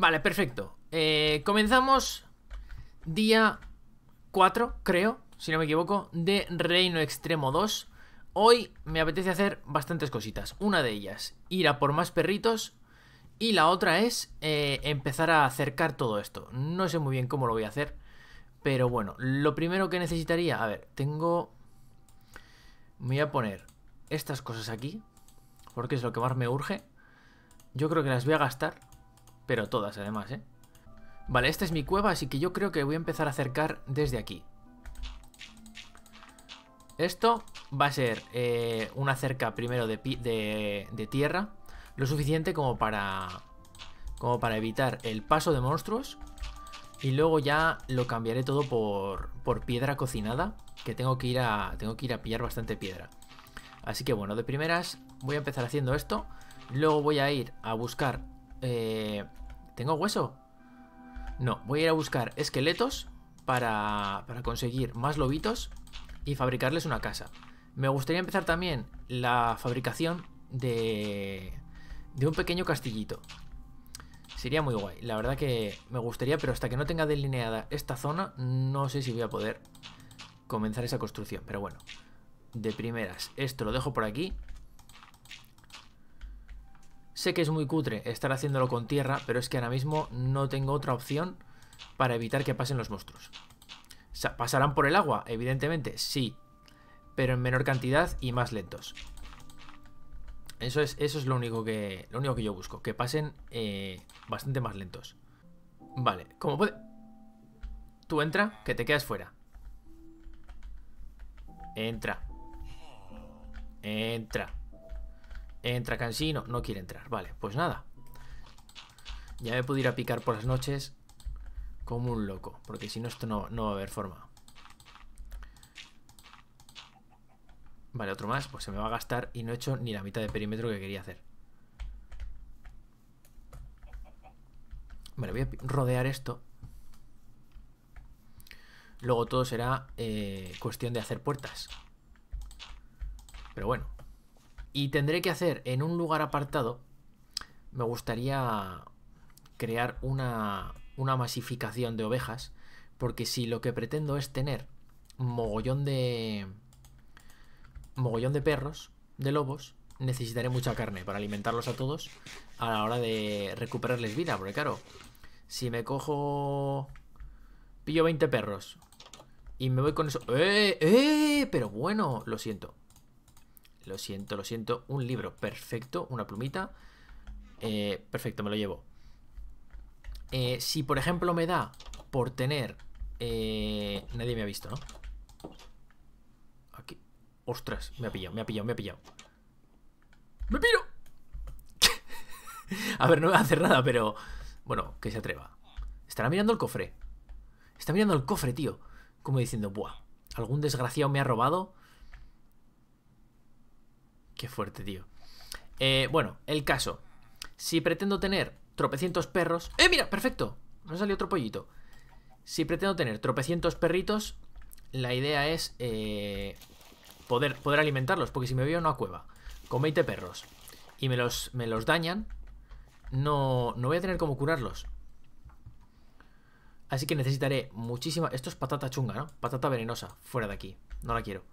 Vale, perfecto. Eh, comenzamos día 4, creo, si no me equivoco, de Reino Extremo 2. Hoy me apetece hacer bastantes cositas. Una de ellas, ir a por más perritos. Y la otra es eh, empezar a acercar todo esto. No sé muy bien cómo lo voy a hacer. Pero bueno, lo primero que necesitaría... A ver, tengo... Me voy a poner estas cosas aquí. Porque es lo que más me urge. Yo creo que las voy a gastar. Pero todas, además, ¿eh? Vale, esta es mi cueva, así que yo creo que voy a empezar a acercar desde aquí. Esto va a ser eh, una cerca primero de, tierra, lo suficiente como para, como para evitar el paso de monstruos. Y luego ya lo cambiaré todo por, piedra cocinada, que tengo que, ir a, tengo que ir a pillar bastante piedra. Así que bueno, de primeras voy a empezar haciendo esto. Luego voy a ir a buscar eh, ¿Tengo hueso? No, voy a ir a buscar esqueletos para, conseguir más lobitos y fabricarles una casa. Me gustaría empezar también la fabricación de, de un pequeño castillito. Sería muy guay, la verdad que me gustaría, pero hasta que no tenga delineada esta zona, no sé si voy a poder comenzar esa construcción. Pero bueno, de primeras, esto lo dejo por aquí Sé que es muy cutre estar haciéndolo con tierra, pero es que ahora mismo no tengo otra opción para evitar que pasen los monstruos. ¿Pasarán por el agua? Evidentemente, sí. Pero en menor cantidad y más lentos. Eso es, eso es lo, único que, lo único que yo busco. Que pasen eh, bastante más lentos. Vale, como puede... Tú entra, que te quedas fuera. Entra. Entra. Entra Cansino, no quiere entrar. Vale, pues nada. Ya me pudiera picar por las noches como un loco, porque si no esto no, no va a haber forma. Vale, otro más, pues se me va a gastar y no he hecho ni la mitad de perímetro que quería hacer. Vale, voy a rodear esto. Luego todo será eh, cuestión de hacer puertas. Pero bueno, y tendré que hacer en un lugar apartado, me gustaría crear una, una masificación de ovejas, porque si lo que pretendo es tener mogollón de mogollón de perros, de lobos, necesitaré mucha carne para alimentarlos a todos a la hora de recuperarles vida, porque claro, si me cojo pillo 20 perros y me voy con eso, eh, eh, pero bueno, lo siento. Lo siento, lo siento. Un libro, perfecto. Una plumita. Eh, perfecto, me lo llevo. Eh, si, por ejemplo, me da por tener... Eh, nadie me ha visto, ¿no? Aquí. Ostras, me ha pillado, me ha pillado, me ha pillado. ¡Me piro! a ver, no voy a hacer nada, pero... Bueno, que se atreva. Estará mirando el cofre. Está mirando el cofre, tío. Como diciendo, buah, algún desgraciado me ha robado Qué fuerte, tío. Eh, bueno, el caso. Si pretendo tener tropecientos perros... ¡Eh, mira! ¡Perfecto! Me salió otro pollito. Si pretendo tener tropecientos perritos, la idea es eh, poder, poder alimentarlos. Porque si me veo en una cueva con 20 perros y me los, me los dañan, no, no voy a tener cómo curarlos. Así que necesitaré muchísima... Esto es patata chunga, ¿no? Patata venenosa. Fuera de aquí. No la quiero.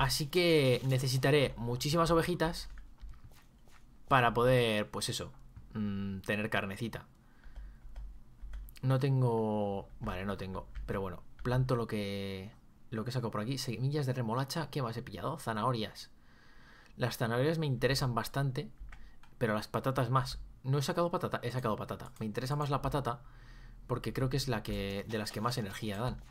Así que necesitaré muchísimas ovejitas para poder, pues eso, mm, tener carnecita. No tengo... Vale, no tengo. Pero bueno, planto lo que lo que saco por aquí. Semillas de remolacha. ¿Qué más he pillado? Zanahorias. Las zanahorias me interesan bastante, pero las patatas más. No he sacado patata, he sacado patata. Me interesa más la patata porque creo que es la que de las que más energía dan.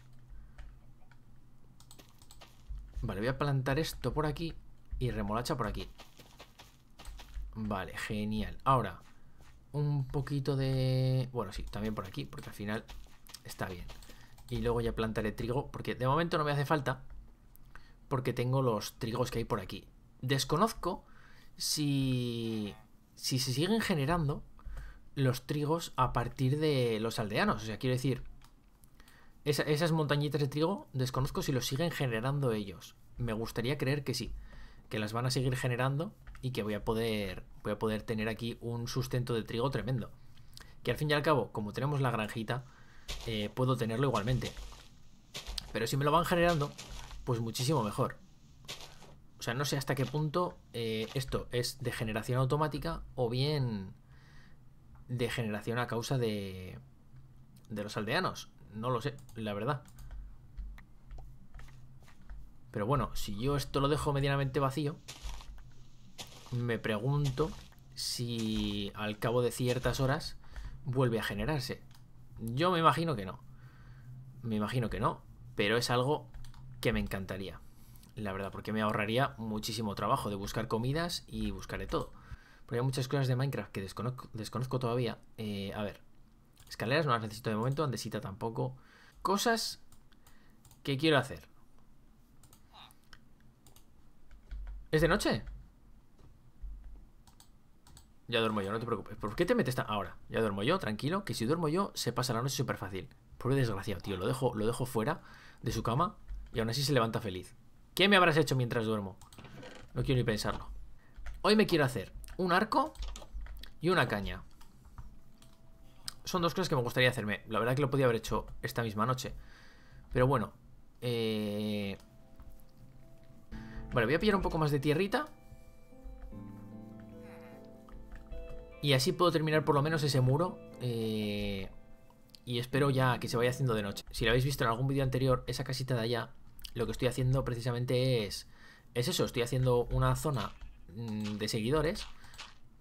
Vale, voy a plantar esto por aquí y remolacha por aquí. Vale, genial. Ahora, un poquito de... Bueno, sí, también por aquí, porque al final está bien. Y luego ya plantaré trigo, porque de momento no me hace falta, porque tengo los trigos que hay por aquí. Desconozco si, si se siguen generando los trigos a partir de los aldeanos. O sea, quiero decir, esas montañitas de trigo, desconozco si los siguen generando ellos. Me gustaría creer que sí, que las van a seguir generando y que voy a poder, voy a poder tener aquí un sustento de trigo tremendo. Que al fin y al cabo, como tenemos la granjita, eh, puedo tenerlo igualmente. Pero si me lo van generando, pues muchísimo mejor. O sea, no sé hasta qué punto eh, esto es de generación automática o bien de generación a causa de, de los aldeanos no lo sé, la verdad. Pero bueno, si yo esto lo dejo medianamente vacío, me pregunto si al cabo de ciertas horas vuelve a generarse. Yo me imagino que no. Me imagino que no, pero es algo que me encantaría. La verdad, porque me ahorraría muchísimo trabajo de buscar comidas y buscaré todo. Porque hay muchas cosas de Minecraft que desconozco, desconozco todavía. Eh, a ver, Escaleras no las necesito de momento, andesita tampoco. Cosas que quiero hacer. ¿Es de noche? Ya duermo yo, no te preocupes. ¿Por qué te metes tan... ahora? Ya duermo yo, tranquilo, que si duermo yo se pasa la noche súper fácil. Pobre desgraciado, tío. Lo dejo, lo dejo fuera de su cama y aún así se levanta feliz. ¿Qué me habrás hecho mientras duermo? No quiero ni pensarlo. Hoy me quiero hacer un arco y una caña son dos cosas que me gustaría hacerme. La verdad que lo podía haber hecho esta misma noche. Pero bueno. Eh... Vale, voy a pillar un poco más de tierrita. Y así puedo terminar por lo menos ese muro. Eh, y espero ya que se vaya haciendo de noche. Si lo habéis visto en algún vídeo anterior, esa casita de allá, lo que estoy haciendo precisamente es... Es eso, estoy haciendo una zona mm, de seguidores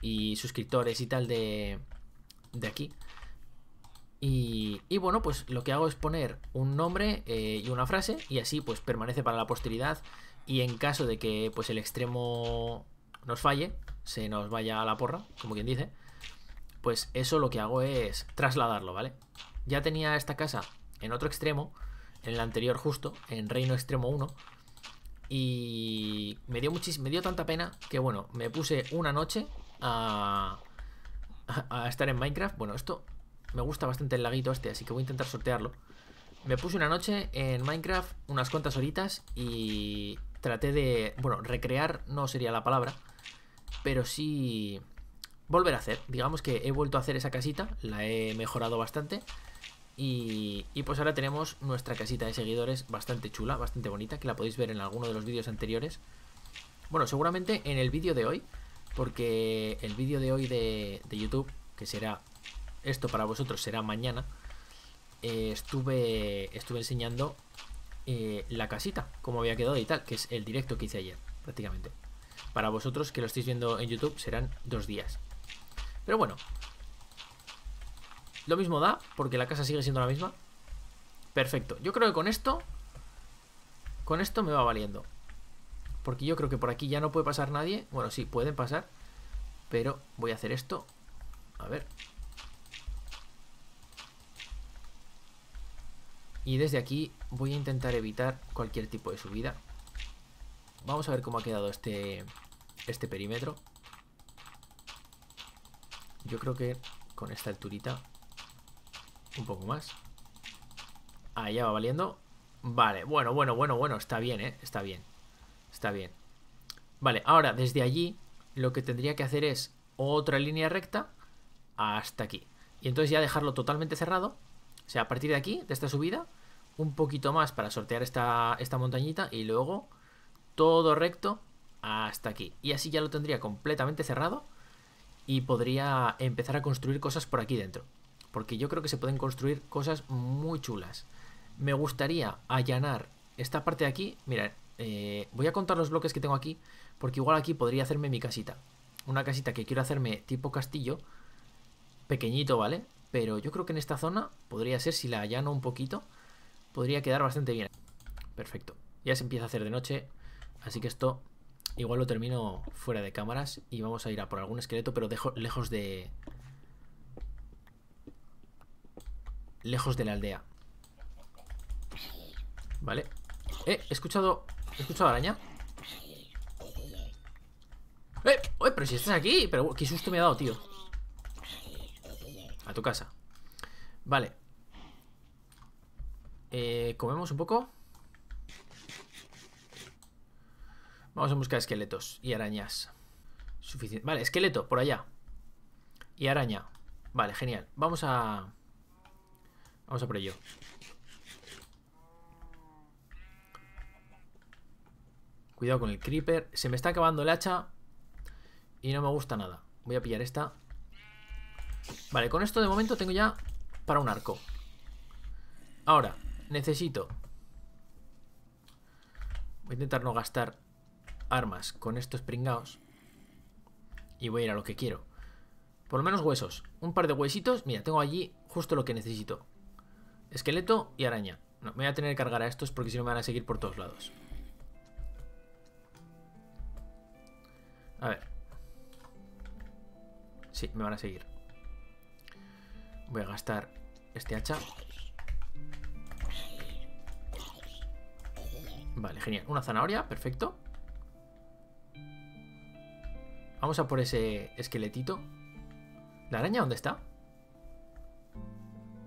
y suscriptores y tal de, de aquí y, bueno, pues lo que hago es poner un nombre eh, y una frase y así pues permanece para la posteridad y en caso de que pues el extremo nos falle, se nos vaya a la porra, como quien dice, pues eso lo que hago es trasladarlo, ¿vale? Ya tenía esta casa en otro extremo, en el anterior justo, en Reino Extremo 1 y me dio, muchis me dio tanta pena que bueno, me puse una noche a estar en Minecraft, bueno, esto me gusta bastante el laguito este, así que voy a intentar sortearlo. Me puse una noche en Minecraft, unas cuantas horitas, y traté de, bueno, recrear no sería la palabra, pero sí volver a hacer. Digamos que he vuelto a hacer esa casita, la he mejorado bastante. Y, y, pues ahora tenemos nuestra casita de seguidores bastante chula, bastante bonita, que la podéis ver en alguno de los vídeos anteriores. Bueno, seguramente en el vídeo de hoy, porque el vídeo de hoy de, de YouTube, que será esto para vosotros será mañana, eh, estuve, estuve enseñando eh, la casita, Como había quedado y tal, que es el directo que hice ayer, prácticamente. Para vosotros que lo estáis viendo en YouTube serán dos días. Pero bueno, lo mismo da, porque la casa sigue siendo la misma. Perfecto, yo creo que con esto, con esto me va valiendo. Porque yo creo que por aquí ya no puede pasar nadie. Bueno, sí, pueden pasar. Pero voy a hacer esto. A ver, Y desde aquí voy a intentar evitar cualquier tipo de subida. Vamos a ver cómo ha quedado este, este perímetro. Yo creo que con esta alturita un poco más. Ahí ya va valiendo. Vale, bueno, bueno, bueno, bueno, está bien, ¿eh? Está bien, está bien. Vale, ahora desde allí lo que tendría que hacer es otra línea recta hasta aquí. Y entonces ya dejarlo totalmente cerrado. O sea, a partir de aquí, de esta subida, un poquito más para sortear esta, esta montañita y luego todo recto hasta aquí. Y así ya lo tendría completamente cerrado y podría empezar a construir cosas por aquí dentro. Porque yo creo que se pueden construir cosas muy chulas. Me gustaría allanar esta parte de aquí. Mirad, eh, voy a contar los bloques que tengo aquí porque igual aquí podría hacerme mi casita. Una casita que quiero hacerme tipo castillo, pequeñito, ¿vale? Pero yo creo que en esta zona podría ser, si la allano un poquito, podría quedar bastante bien. Perfecto. Ya se empieza a hacer de noche, así que esto igual lo termino fuera de cámaras y vamos a ir a por algún esqueleto, pero lejos de... Lejos de la aldea. Vale. Eh, he escuchado... He escuchado araña. ¡Eh! Pero si estás aquí. Pero qué susto me ha dado, tío. A tu casa. Vale. Eh, comemos un poco. Vamos a buscar esqueletos y arañas. Suficiente. Vale, esqueleto, por allá. Y araña. Vale, genial. Vamos a... Vamos a por ello. Cuidado con el creeper. Se me está acabando el hacha. Y no me gusta nada. Voy a pillar esta. Vale, con esto de momento tengo ya para un arco. Ahora, necesito. Voy a intentar no gastar armas con estos pringaos. Y voy a ir a lo que quiero. Por lo menos huesos. Un par de huesitos. Mira, tengo allí justo lo que necesito. Esqueleto y araña. No, me voy a tener que cargar a estos porque si no me van a seguir por todos lados. A ver. Sí, me van a seguir. Voy a gastar este hacha. Vale, genial. Una zanahoria, perfecto. Vamos a por ese esqueletito. ¿La araña dónde está?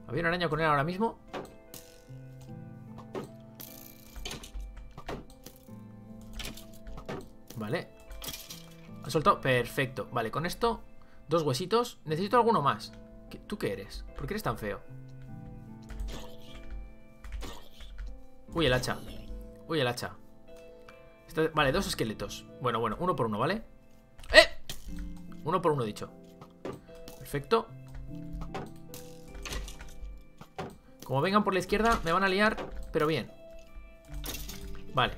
Había una araña con él ahora mismo. Vale. Ha soltado. Perfecto. Vale, con esto, dos huesitos. Necesito alguno más. ¿Tú qué eres? ¿Por qué eres tan feo? Uy, el hacha. Uy, el hacha. Este, vale, dos esqueletos. Bueno, bueno, uno por uno, ¿vale? ¡Eh! Uno por uno dicho. Perfecto. Como vengan por la izquierda, me van a liar, pero bien. Vale,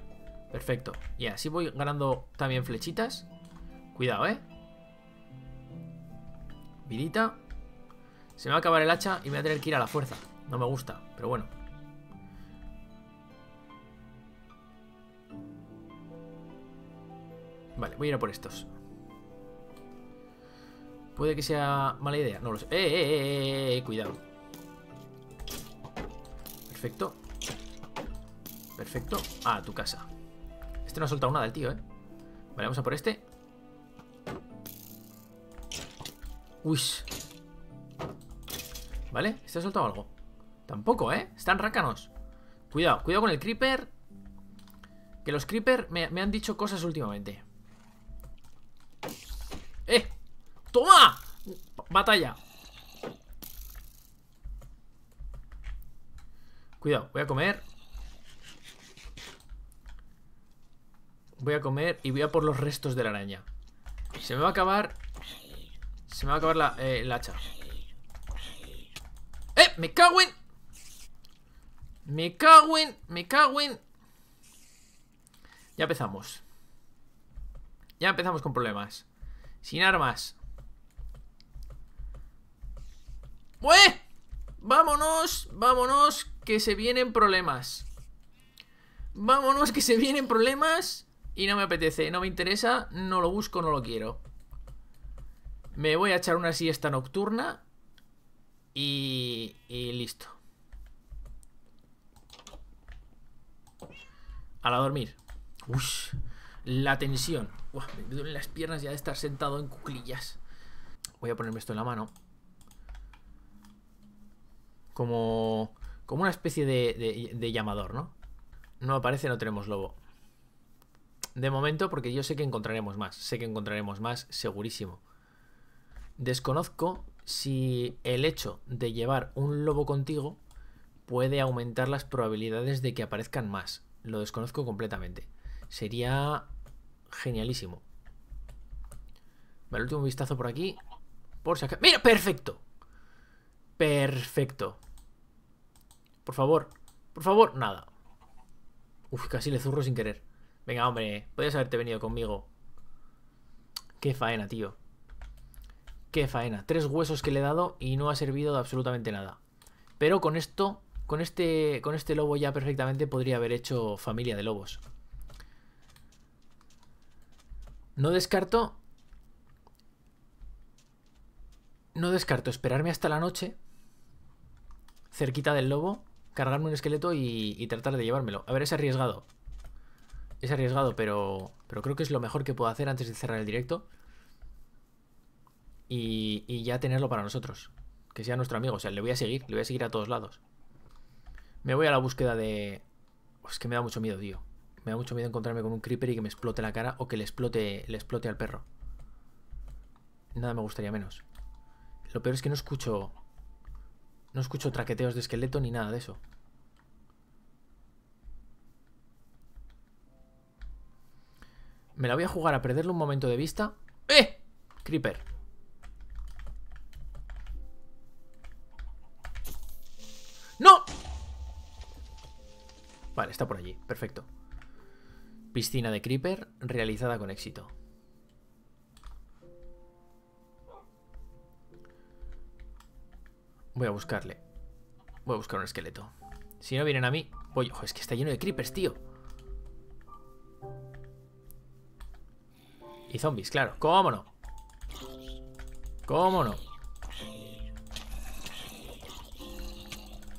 perfecto. Y así voy ganando también flechitas. Cuidado, ¿eh? Vidita. Se me va a acabar el hacha y me voy a tener que ir a la fuerza. No me gusta, pero bueno. Vale, voy a ir a por estos. Puede que sea mala idea. No lo sé. ¡Eh eh eh, ¡Eh, eh, eh, eh! Cuidado. Perfecto. Perfecto. Ah, tu casa. Este no ha soltado nada el tío, ¿eh? Vale, vamos a por este. Uy. Vale, este ha soltado algo. Tampoco, ¿eh? Están rácanos. Cuidado, cuidado con el creeper. Que los creeper me, me han dicho cosas últimamente. ¡Eh! ¡Toma! Batalla Cuidado, voy a comer Voy a comer y voy a por los restos de la araña Se me va a acabar Se me va a acabar la, eh, hacha ¡Eh! ¡Me cago ¡Me cago ¡Me cago Ya empezamos Ya empezamos con problemas sin armas. ué? Vámonos, vámonos, que se vienen problemas. Vámonos, que se vienen problemas. Y no me apetece, no me interesa, no lo busco, no lo quiero. Me voy a echar una siesta nocturna. Y, y listo. A la dormir. Uy, la tensión me duelen las piernas ya de estar sentado en cuclillas. Voy a ponerme esto en la mano. Como, como una especie de, de llamador, ¿no? No aparece, no tenemos lobo. De momento, porque yo sé que encontraremos más. Sé que encontraremos más, segurísimo. Desconozco si el hecho de llevar un lobo contigo puede aumentar las probabilidades de que aparezcan más. Lo desconozco completamente. Sería Genialísimo. Vale, último vistazo por aquí. Por si ¡Mira! ¡Perfecto! Perfecto. Por favor. Por favor. Nada. Uf, casi le zurro sin querer. Venga, hombre. Podrías haberte venido conmigo. Qué faena, tío. Qué faena. Tres huesos que le he dado y no ha servido de absolutamente nada. Pero con esto, con este, con este lobo ya perfectamente podría haber hecho familia de lobos. No descarto... No descarto esperarme hasta la noche, cerquita del lobo, cargarme un esqueleto y, tratar de llevármelo. A ver, es arriesgado. Es arriesgado, pero, pero creo que es lo mejor que puedo hacer antes de cerrar el directo. Y, y, ya tenerlo para nosotros. Que sea nuestro amigo. O sea, le voy a seguir. Le voy a seguir a todos lados. Me voy a la búsqueda de... Es que me da mucho miedo, tío. Me da mucho miedo encontrarme con un creeper y que me explote la cara o que le explote, le explote al perro. Nada me gustaría menos. Lo peor es que no escucho... No escucho traqueteos de esqueleto ni nada de eso. Me la voy a jugar a perderle un momento de vista. ¡Eh! Creeper. ¡No! Vale, está por allí. Perfecto. Piscina de Creeper realizada con éxito. Voy a buscarle. Voy a buscar un esqueleto. Si no vienen a mí... Voy... Ojo, es que está lleno de creepers, tío. Y zombies, claro. ¿Cómo no? ¿Cómo no?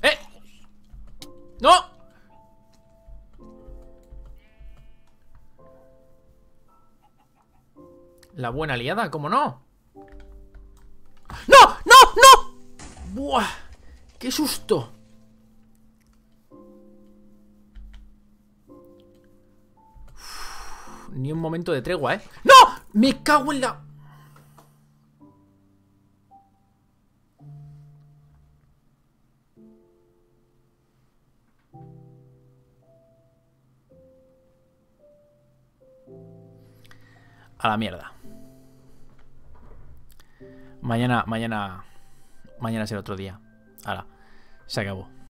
¡Eh! ¡No! La buena aliada, ¿cómo no? ¡No! ¡No! ¡No! ¡Buah! ¡Qué susto! ni un momento de tregua, ¿eh? ¡No! ¡Me cago en la...! A la mierda. Mañana, mañana, mañana será otro día. Ahora, se acabó.